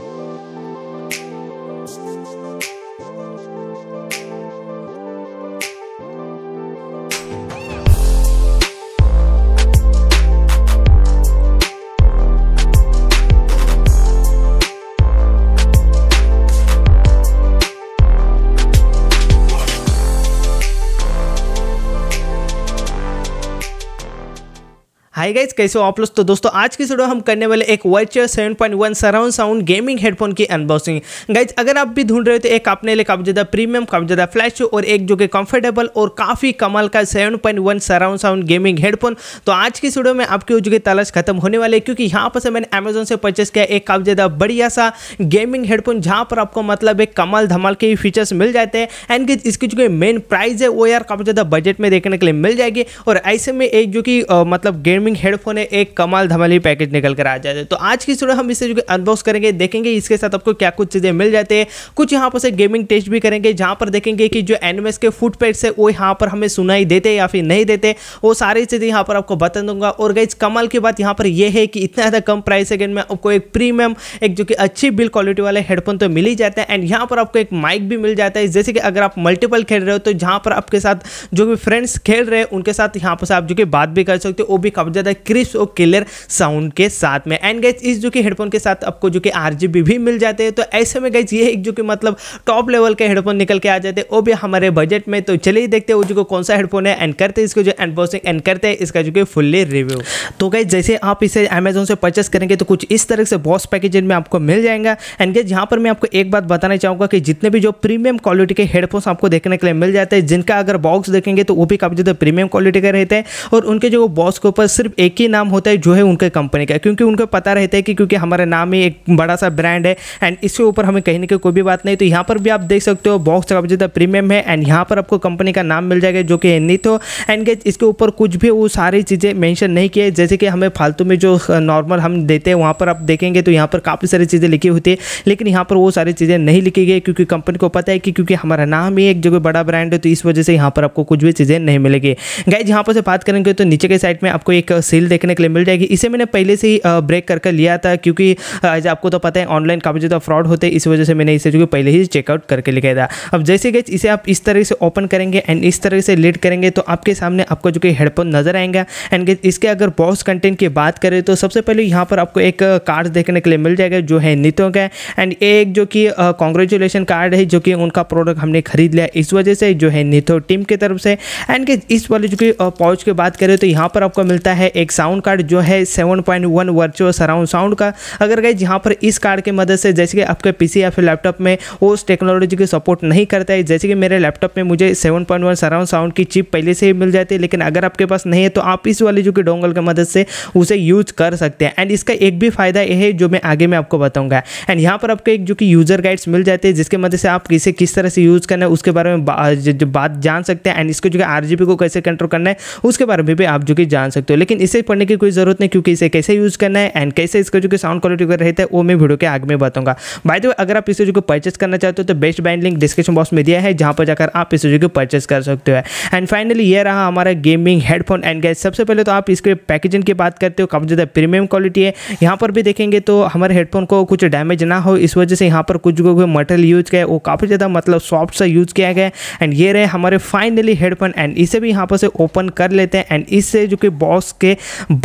Bye. Hi guys कैसे हो आप लोग तो दोस्तों आज की वीडियो हम करने वाले एक virtual 7.1 surround sound gaming headphone की अनबॉक्सिंग गाइज अगर आप भी ढूंढ रहे हो तो एक अपने लिए काफ़ी ज़्यादा प्रीमियम काफ़ी ज़्यादा फ्लैश और एक जो कि कंफर्टेबल और काफ़ी कमाल का 7.1 सराउंड साउंड गेमिंग हेडफोन तो आज की वीडियो में आपकी उजगी तलाश खत्म होने वाली है क्योंकि यहाँ पर से मैंने अमेजोन से परचेस किया एक काफ़ी ज़्यादा बढ़िया सा गेमिंग हेडफोन जहाँ पर आपको मतलब एक कमाल धमाल के फीचर्स मिल जाते हैं एंड इसकी जो मेन प्राइस है वो यार काफ़ी ज़्यादा बजट में देखने के लिए मिल जाएगी और ऐसे में एक जो कि मतलब गेम गेमिंग हेडफोन है एक कमाल धमाली पैकेज निकल कर आ जाते हैं तो आज की स्टूडियो हम इसे जो अनबॉक्स करेंगे देखेंगे इसके साथ आपको क्या कुछ चीज़ें मिल जाती है कुछ यहाँ पर से गेमिंग टेस्ट भी करेंगे जहाँ पर देखेंगे कि जो एन के फूड पैक्स है वो यहाँ पर हमें सुनाई देते या फिर नहीं देते वो सारी चीज़ें यहाँ पर आपको बता दूंगा और गई कमाल की बात यहाँ पर यह है कि इतना ज़्यादा कम प्राइस है में आपको एक प्रीमियम एक जो कि अच्छी बिल्ड क्वालिटी वाले हेडफोन तो मिल ही जाते हैं एंड यहाँ पर आपको एक माइक भी मिल जाता है जैसे कि अगर आप मल्टीपल खेल रहे हो तो जहाँ पर आपके साथ जो भी फ्रेंड्स खेल रहे हैं उनके साथ यहाँ पर आप जो कि बात भी कर सकते हो वो भी काफ़ी ज़्यादा क्रिस्प और क्लियर साउंड के साथ में एंड गैस इस जो कि हेडफोन के साथ आपको जो कि आर भी मिल जाते हैं तो ऐसे में गैस ये एक जो कि मतलब टॉप लेवल के हेडफोन निकल के आ जाते हैं वो भी हमारे बजट में तो चलिए देखते हैं वो जो कौन सा हेडफोन है एंड करते हैं इसको जो अनबॉक्सिंग एंड करते हैं इसका जो कि फुल्ली रिव्यू तो गैस जैसे आप इसे अमेजोन से परचेस करेंगे तो कुछ इस तरह से बॉस पैकेजिंग में आपको मिल जाएगा एंड गैस यहाँ पर मैं आपको एक बात बताना चाहूँगा कि जितने भी जो प्रीमियम क्वालिटी के हेडफोन्स आपको देखने के लिए मिल जाते हैं जिनका अगर बॉक्स देखेंगे तो वो भी काफ़ी ज़्यादा प्रीमियम क्वालिटी के रहते हैं और उनके जो बॉक्स के ऊपर सिर्फ एक ही नाम होता है जो है उनके कंपनी का क्योंकि उनको पता रहता है कि क्योंकि हमारा नाम ही एक बड़ा सा ब्रांड है एंड इसके ऊपर हमें कहीं ना कहीं कोई भी बात नहीं तो यहाँ पर भी आप देख सकते हो बॉक्स काफ़ी ज़्यादा प्रीमियम है एंड यहाँ पर आपको कंपनी का नाम मिल जाएगा जो कि नीत हो एंड इसके ऊपर कुछ भी वो सारी चीज़ें मैंशन नहीं किए जैसे कि हमें फालतू में जो नॉर्मल हम देते हैं वहाँ पर आप देखेंगे तो यहाँ पर काफ़ी सारी चीज़ें लिखी होती है लेकिन यहाँ पर वो सारी चीज़ें नहीं लिखी गई क्योंकि कंपनी को पता है कि क्योंकि हमारा नाम ही एक जगह बड़ा ब्रांड है तो इस वजह से यहाँ पर आपको कुछ भी चीज़ें नहीं मिलेगी गाइज यहाँ पर से बात करेंगे तो नीचे के साइड में आपको एक एक सेल देखने के लिए मिल जाएगी इसे मैंने पहले से ही ब्रेक करके लिया था क्योंकि आज आपको तो पता है ऑनलाइन काफ़ी ज़्यादा फ्रॉड होते हैं इस वजह से मैंने इसे जो पहले ही चेकआउट करके लिखा था अब जैसे गए इसे आप इस तरह से ओपन करेंगे एंड इस तरह से लीड करेंगे तो आपके सामने आपको जो कि हेडफोन नजर आएंगे एंड गेज इसके अगर बॉस कंटेंट की बात करें तो सबसे पहले यहाँ पर आपको एक कार्ड देखने के लिए मिल जाएगा जो है नितो का एंड एक जो कि कॉन्ग्रेचुलेसन कार्ड है जो कि उनका प्रोडक्ट हमने खरीद लिया इस वजह से जो है नितो टीम की तरफ से एंड गेज इस वाले जो कि पॉच की बात करें तो यहाँ पर आपको मिलता है है एक साउंड कार्ड जो है 7.1 पॉइंट वर्चुअल सराउंड साउंड का अगर गए यहाँ पर इस कार्ड की मदद से जैसे कि आपके पीसी या फिर लैपटॉप में उस टेक्नोलॉजी की सपोर्ट नहीं करता है जैसे कि मेरे लैपटॉप में मुझे 7.1 सराउंड साउंड की चिप पहले से ही मिल जाती है लेकिन अगर आपके पास नहीं है तो आप इस वाले जो कि डोंगल की मदद से उसे यूज कर सकते हैं एंड इसका एक भी फायदा यह है जो मैं आगे में आपको बताऊंगा एंड यहाँ पर आपको एक जो कि यूजर गाइड्स मिल जाते हैं जिसके मदद से आप इसे किस तरह से यूज करना है उसके बारे में बात जान सकते हैं एंड इसको जो है आर को कैसे कंट्रोल करना है उसके बारे में भी आप जो कि जान सकते हो लेकिन लेकिन इसे पढ़ने की कोई ज़रूरत नहीं क्योंकि इसे कैसे यूज़ करना है एंड कैसे इसका जो साउंड क्वालिटी वगैरह रहता है वो मैं वीडियो के आगे में बताऊंगा बाय द वे अगर आप इस जो परचेस करना चाहते हो तो best band link description box में दिया है जहां पर जाकर आप जो कि परचेस कर सकते हो एंड फाइनली ये रहा हमारा गेमिंग हेडफोन एंड गैस सबसे पहले तो आप इसके पैकेजिंग की बात करते हो काफ़ी ज़्यादा प्रीमियम क्वालिटी है यहाँ पर भी देखेंगे तो हमारे हेडफोन को कुछ डैमेज ना हो इस वजह से यहाँ पर कुछ जो मटेरियल यूज किया वो काफ़ी ज़्यादा मतलब सॉफ्ट सा यूज़ किया गया एंड ये रहे हमारे फाइनली हेडफोन एंड इसे भी यहाँ पर से ओपन कर लेते हैं एंड इससे जो कि बॉस के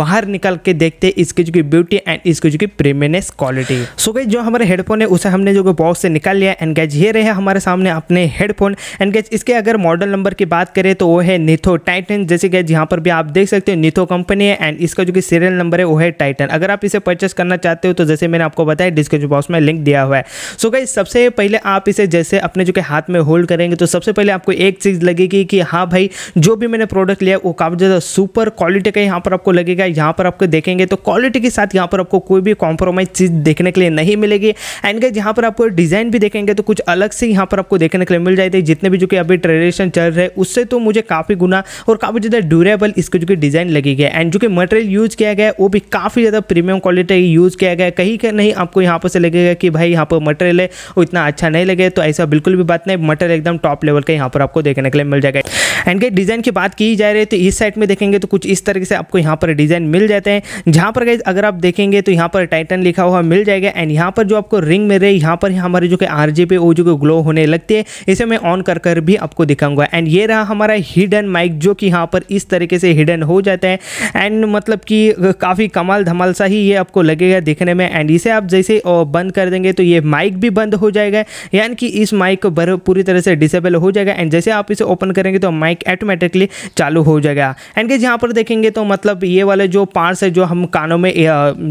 बाहर निकल के देखते हैं इसकी जो कि ब्यूटी एंड इसकी जो कि प्रीमियनेस क्वालिटी सो गई जो हमारे हेडफोन है उसे हमने जो कि बॉक्स से निकाल लिया एंड गैज ये रहे हमारे सामने अपने हेडफोन एंड गैज इसके अगर मॉडल नंबर की बात करें तो वो है निथो टाइटन जैसे गैज यहाँ पर भी आप देख सकते हो निथो कंपनी है एंड इसका जो कि सीरियल नंबर है वो है टाइटन अगर आप इसे परचेस करना चाहते हो तो जैसे मैंने आपको बताया डिस्क्रिप्शन बॉक्स में लिंक दिया हुआ है सो गई सबसे पहले आप इसे जैसे अपने जो कि हाथ में होल्ड करेंगे तो सबसे पहले आपको एक चीज़ लगेगी कि हाँ भाई जो भी मैंने प्रोडक्ट लिया वो काफ़ी ज़्यादा सुपर क्वालिटी का यहाँ पर आपको लगेगा यहाँ पर आपको देखेंगे तो क्वालिटी के साथ यहाँ पर आपको कोई भी कॉम्प्रोमाइज चीज़ देखने के लिए नहीं मिलेगी एंड गाइज यहाँ पर आपको डिज़ाइन भी देखेंगे तो कुछ अलग से यहाँ पर आपको देखने के लिए मिल जाएगी जितने भी जो कि अभी ट्रेडिशन चल रहे उससे तो मुझे काफ़ी गुना और काफ़ी ज़्यादा ड्यूरेबल इसके जो कि डिज़ाइन लगी गया एंड जो कि मटेरियल यूज़ किया गया वो भी काफ़ी ज़्यादा प्रीमियम क्वालिटी यूज़ किया गया कहीं का नहीं आपको यहाँ पर से लगेगा कि भाई यहाँ पर मटेरियल है वो इतना अच्छा नहीं लगे तो ऐसा बिल्कुल भी बात नहीं मटेरियल एकदम टॉप लेवल का यहाँ पर आपको देखने के लिए मिल जाएगा एंड गई डिज़ाइन की बात की जा रही है तो इस साइड में देखेंगे तो कुछ इस तरीके से आपको यहाँ पर डिज़ाइन मिल जाते हैं जहाँ पर गई अगर आप देखेंगे तो यहाँ पर टाइटन लिखा हुआ मिल जाएगा एंड यहाँ पर जो आपको रिंग मिल रही है यहाँ पर हमारे जो कि आर जी वो जो कि ग्लो होने लगती है इसे मैं ऑन कर कर भी आपको दिखाऊंगा एंड ये रहा हमारा हिडन माइक जो कि यहाँ पर इस तरीके से हिडन हो जाता है एंड मतलब कि काफ़ी कमाल धमाल सा ही ये आपको लगेगा दिखने में एंड इसे आप जैसे बंद कर देंगे तो ये माइक भी बंद हो जाएगा यानी कि इस माइक को पूरी तरह से डिसेबल हो जाएगा एंड जैसे आप इसे ओपन करेंगे तो माइक माइक ऑटोमेटिकली चालू हो जाएगा एंड के यहाँ पर देखेंगे तो मतलब ये वाले जो पार्ट्स है जो हम कानों में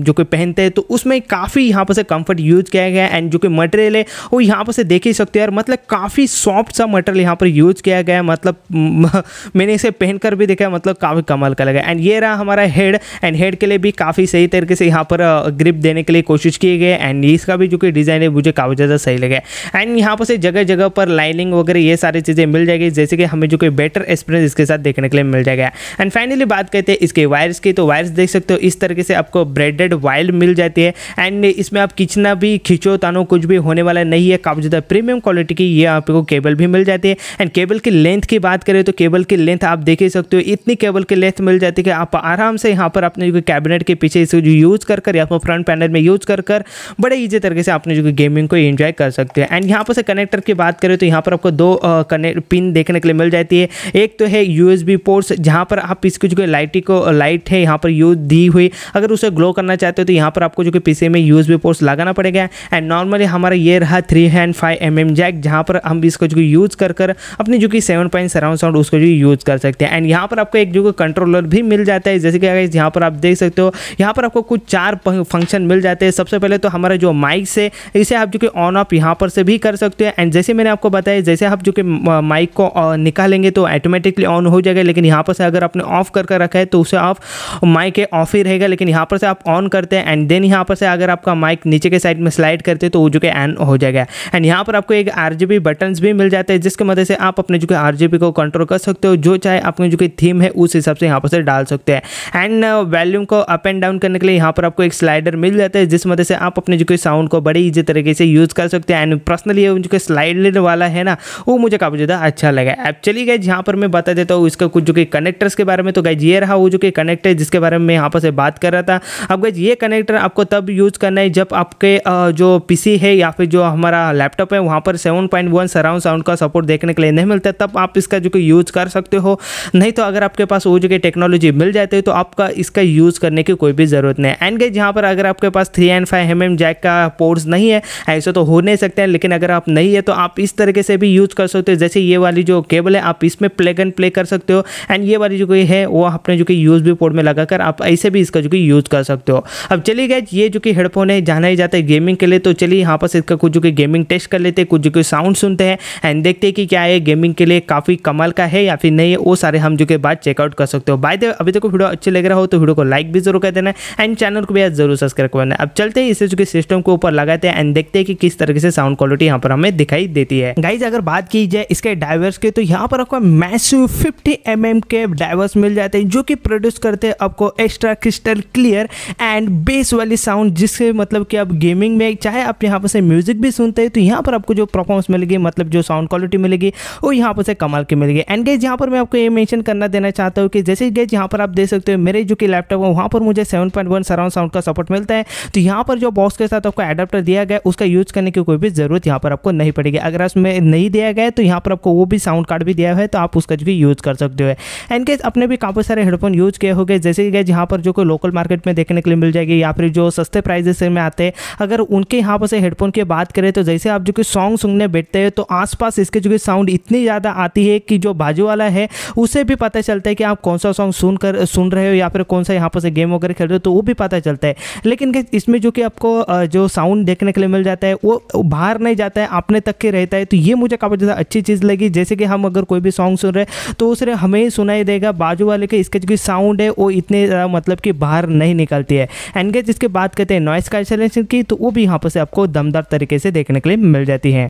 जो कि पहनते हैं तो उसमें काफ़ी यहाँ पर से कम्फर्ट यूज किया गया एंड जो कि मटेरियल है वो यहाँ पर से देख ही सकते हो यार मतलब काफ़ी सॉफ्ट सा मटेरियल यहाँ पर यूज किया गया है मतलब मैंने इसे पहनकर भी देखा मतलब काफ़ी कमाल का लगा एंड ये रहा हमारा हेड एंड हेड के लिए भी काफ़ी सही तरीके से यहाँ पर ग्रिप देने के लिए कोशिश की गई एंड इसका भी जो कि डिज़ाइन है मुझे काफ़ी ज़्यादा सही लगा एंड यहाँ पर से जगह जगह पर लाइनिंग वगैरह ये सारी चीज़ें मिल जाएगी जैसे कि हमें जो कि बेड बेटर एक्सपीरियंस इसके साथ देखने के लिए मिल जाएगा एंड फाइनली बात करते हैं इसके वायर्स की तो वायर्स देख सकते हो इस तरीके से आपको ब्रेडेड वायर मिल जाती है एंड इसमें आप किचना भी खींचो तानो कुछ भी होने वाला नहीं है काफ़ी ज़्यादा प्रीमियम क्वालिटी की ये आपको केबल भी मिल जाती है एंड केबल की लेंथ की बात करें तो केबल की लेंथ आप देख ही सकते हो इतनी केबल की लेंथ मिल जाती है कि आप आराम से यहाँ पर अपने जो कैबिनेट के पीछे इसको जो यूज़ कर कर या फिर फ्रंट पैनल में यूज़ कर कर बड़े ईजी तरीके से अपने जो गेमिंग को एंजॉय कर सकते हैं एंड यहाँ पर से कनेक्टर की बात करें तो यहाँ पर आपको दो कनेक्ट पिन देखने के लिए मिल जाती है एक तो है यू एस बी पोर्ट्स जहाँ पर आप इसकी जो लाइट को लाइट है यहाँ पर यू दी हुई अगर उसे ग्लो करना चाहते हो तो यहाँ पर आपको जो कि पीसी में यू एस बी पोर्ट्स लगाना पड़ेगा एंड नॉर्मली हमारा ये रहा three and five M M jack जहाँ पर हम इसको जो यूज़ कर कर अपनी जो कि सेवन पॉइंट सराउंड साउंड उसको जो यूज़ कर सकते हैं एंड यहाँ पर आपको एक जो कंट्रोलर भी मिल जाता है जैसे कि अगर यहाँ पर आप देख सकते हो यहाँ पर आपको कुछ चार फंक्शन मिल जाते हैं सबसे पहले तो हमारा जो माइक से इसे आप जो कि ऑन ऑफ यहाँ पर से भी कर सकते हो एंड जैसे मैंने आपको बताया जैसे आप जो कि माइक को निकालेंगे तो तो ऑटोमेटिकली ऑन हो जाएगा लेकिन यहाँ पर से अगर आपने ऑफ कर कर रखा है तो उसे आप माइक ऑफ ही रहेगा लेकिन यहाँ पर से आप ऑन करते हैं एंड देन यहाँ पर से अगर आपका माइक नीचे के साइड में स्लाइड करते हैं तो वो जो कि ऑन हो जाएगा एंड यहाँ पर आपको एक आर जी बटन्स भी मिल जाते हैं जिसके मदद से आप अपने जो कि आर को कंट्रोल कर सकते हो जो चाहे आपने जो कि थीम है उस हिसाब से यहाँ पर से डाल सकते हैं एंड वैल्यूम uh, को अप एंड डाउन करने के लिए यहाँ पर आपको एक स्लाइडर मिल जाता है जिस मदद से आप अपने जो कि साउंड को बड़े ईजी तरीके से यूज़ कर सकते हैं एंड पर्सनली जो कि स्लाइडर वाला है ना वो मुझे काफ़ी ज़्यादा अच्छा लगा एक्चुअली गए यहाँ पर मैं बता देता हूँ इसका कुछ जो कि कनेक्टर्स के बारे में तो गाइज ये रहा वो जो कि कनेक्टर जिसके बारे में यहाँ पर से बात कर रहा था अब गाइज ये कनेक्टर आपको तब यूज़ करना है जब आपके जो पी है या फिर जो हमारा लैपटॉप है वहाँ पर सेवन सराउंड साउंड का सपोर्ट देखने के लिए नहीं मिलता तब आप इसका जो कि यूज़ कर सकते हो नहीं तो अगर आपके पास वो जो कि टेक्नोलॉजी मिल जाती है तो आपका इसका यूज़ करने की कोई भी ज़रूरत नहीं एंड गाइज यहाँ पर अगर आपके पास three and five M M jack का पोर्ट्स नहीं है ऐसे तो हो नहीं सकते हैं लेकिन अगर आप नहीं है तो आप इस तरीके से भी यूज़ कर सकते हो जैसे ये वाली जो केबल है आप इसमें इसमें प्लेग एंड प्ले कर सकते हो एंड ये वाली जो कि है वो अपने जो कि यूज पोर्ट में लगाकर आप ऐसे भी इसका जो कि यूज़ कर सकते हो अब चलिए गए ये जो कि हेडफोन है जाना ही जाता है गेमिंग के लिए तो चलिए यहाँ पर इसका कुछ जो कि गेमिंग टेस्ट कर लेते हैं कुछ जो कि साउंड सुनते हैं एंड देखते हैं कि क्या है गेमिंग के लिए काफ़ी कमाल का है या फिर नहीं है वो सारे हम जो कि बात चेकआउट कर सकते हो बाय दे अभी तक वीडियो अच्छे लग रहा हो तो वीडियो को लाइक भी जरूर कर देना एंड चैनल को भी आज जरूर सब्सक्राइब करना अब चलते हैं इसे जो कि सिस्टम के ऊपर लगाते हैं एंड देखते हैं कि किस तरीके से साउंड क्वालिटी यहाँ पर हमें दिखाई देती है गाइज अगर बात की जाए इसके डाइवर्स की तो यहाँ पर आपको मैसिव 50 एम mm के डाइवर्स मिल जाते हैं जो कि प्रोड्यूस करते हैं आपको extra crystal clear and bass वाली साउंड जिससे मतलब कि आप गेमिंग में चाहे आप यहाँ पर से म्यूजिक भी सुनते हैं तो यहाँ पर आपको जो परफॉर्मेंस मिलेगी मतलब जो साउंड क्वालिटी मिलेगी वो यहाँ पर से कमाल की मिलेगी एंड गेज यहाँ पर मैं आपको ये मैंशन करना देना चाहता हूँ कि जैसे गेज यहाँ पर आप देख सकते हो मेरे जो कि लैपटॉप है वहाँ पर मुझे सेवन सराउंड साउंड का सपोर्ट मिलता है तो यहाँ पर जो बॉक्स के साथ आपको एडाप्टर दिया गया उसका यूज करने की कोई भी जरूरत यहाँ पर आपको नहीं पड़ेगी अगर उसमें नहीं दिया गया तो यहाँ पर आपको वो भी साउंड कार्ड भी दिया है तो आप उसका भी यूज़ कर सकते हो एंड केस अपने भी काफ़ी सारे हेडफोन यूज़ किए हो गए जैसे कि यहाँ पर जो कोई लोकल मार्केट में देखने के लिए मिल जाएगी या फिर जो सस्ते प्राइजेस में आते हैं अगर उनके यहाँ पर से हेडफोन की बात करें तो जैसे आप जो कि सॉन्ग सुनने बैठते हैं तो आसपास इसके जो कि साउंड इतनी ज़्यादा आती है कि जो बाजू वाला है उसे भी पता चलता है कि आप कौन सा सॉन्ग सुन कर सुन रहे हो या फिर कौन सा यहाँ पर से गेम वगैरह खेल रहे हो तो वो भी पता चलता है लेकिन इसमें जो कि आपको जो साउंड देखने के लिए मिल जाता है वो बाहर नहीं जाता है अपने तक के रहता है तो ये मुझे काफ़ी ज़्यादा अच्छी चीज़ लगी जैसे कि हम अगर कोई भी सॉन्ग सॉन्ग सुन रहे तो उस हमें सुनाई देगा बाजू वाले के इसके जो साउंड है वो इतने मतलब कि बाहर नहीं निकलती है एंड गैस इसके बात करते हैं नॉइस कैंसलेशन की तो वो भी यहाँ पर से आपको दमदार तरीके से देखने के लिए मिल जाती है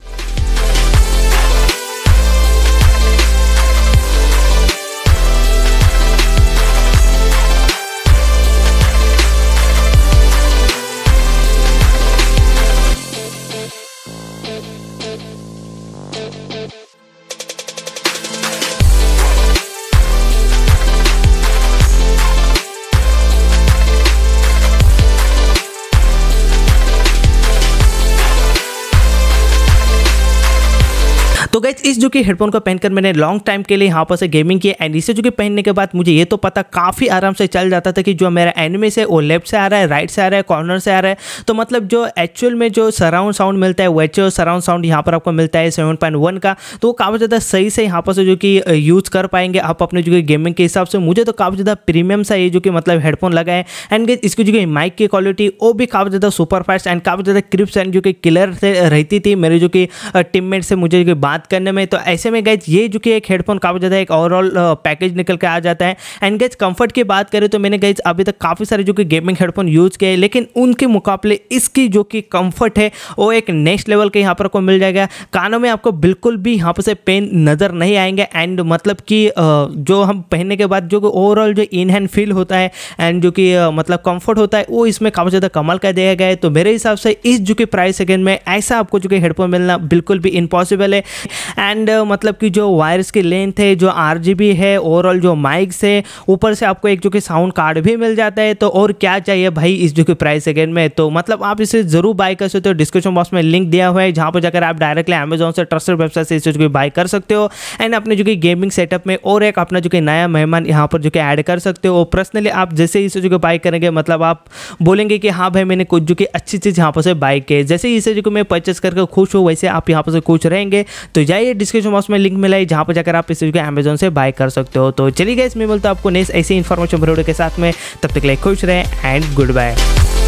तो गैस इस जो कि हेडफोन को पहनकर मैंने लॉन्ग टाइम के लिए यहाँ पर से गेमिंग की एंड इसे जो कि पहनने के बाद मुझे ये तो पता काफ़ी आराम से चल जाता था कि जो मेरा एनिमे से वो लेफ्ट से आ रहा है राइट से आ रहा है कॉर्नर से आ रहा है तो मतलब जो एक्चुअल में जो सराउंड साउंड मिलता है वैचुअल सराउंड साउंड यहाँ पर आपको मिलता है सेवन का तो काफ़ी ज़्यादा सही से यहाँ पर से जो कि यूज़ कर पाएंगे आप अपने जो कि गेमिंग के हिसाब से मुझे तो काफ़ी ज़्यादा प्रीमियम सा ये जो कि मतलब हेडफोन लगा है एंड इसकी जो कि माइक की क्वालिटी वो भी काफ़ी ज़्यादा सुपर फास्ट एंड काफ़ी ज़्यादा क्रिप्स एंड जो कि क्लियर से रहती थी मेरे जो कि टीममेट से मुझे जो कि बात बात करने में तो ऐसे में गैज ये जो कि एक हेडफोन काफ़ी ज़्यादा एक ओवरऑल पैकेज निकल के आ जाता है एंड गैज कंफर्ट की बात करें तो मैंने गैज अभी तक काफ़ी सारे जो कि गेमिंग हेडफोन यूज़ किए लेकिन उनके मुकाबले इसकी जो कि कंफर्ट है वो एक नेक्स्ट लेवल के यहाँ पर आपको मिल जाएगा कानों में आपको बिल्कुल भी यहाँ पर से पेन नज़र नहीं आएंगे एंड मतलब कि जो हम पहनने के बाद जो ओवरऑल जो इन हैंड फील होता है एंड जो कि मतलब कंफर्ट होता है वो इसमें काफ़ी ज़्यादा कमल का दिया गया है तो मेरे हिसाब से इस जो कि प्राइस सेकेंड में ऐसा आपको जो कि हेडफोन मिलना बिल्कुल भी इम्पॉसिबल है एंड uh, मतलब कि जो वायर्स की लेंथ है जो आर है ओवरऑल जो माइक्स है ऊपर से आपको एक जो कि साउंड कार्ड भी मिल जाता है तो और क्या चाहिए भाई इस जो कि प्राइस सेकेंड में तो मतलब आप इसे ज़रूर बाय कर सकते हो डिस्क्रिप्शन बॉक्स में लिंक दिया हुआ है जहाँ पर जाकर आप डायरेक्टली अमेजोन से ट्रस्टेड वेबसाइट से इस जो कि बाय कर सकते हो एंड अपने जो कि गेमिंग सेटअप में और एक अपना जो कि नया मेहमान यहाँ पर जो कि ऐड कर सकते हो पर्सनली आप जैसे इसे जो कि बाई करेंगे मतलब आप बोलेंगे कि हाँ भाई मैंने कुछ जो कि अच्छी चीज़ यहाँ पर से बाई की जैसे इसे जो कि मैं परचेस करके खुश हूँ वैसे आप यहाँ पर से खुश रहेंगे तो जाइए डिस्क्रिप्शन बॉक्स में लिंक मिलाई जहां पर जाकर आप इस चीज़ को अमेजोन से बाय कर सकते हो तो चलिए गए इसमें बोलते आपको नेक्स्ट ऐसी इन्फॉर्मेशन वीडियो के साथ में तब तक लाइक खुश रहे एंड गुड बाय